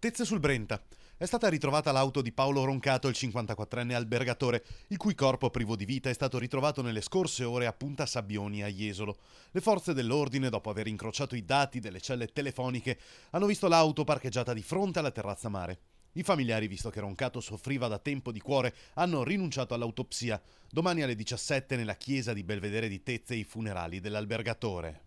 Tezze sul Brenta. È stata ritrovata l'auto di Paolo Roncato, il 54enne albergatore, il cui corpo privo di vita è stato ritrovato nelle scorse ore a Punta Sabbioni a Jesolo. Le forze dell'ordine, dopo aver incrociato i dati delle celle telefoniche, hanno visto l'auto parcheggiata di fronte alla terrazza mare. I familiari, visto che Roncato soffriva da tempo di cuore, hanno rinunciato all'autopsia. Domani alle 17 nella chiesa di Belvedere di Tezze i funerali dell'albergatore.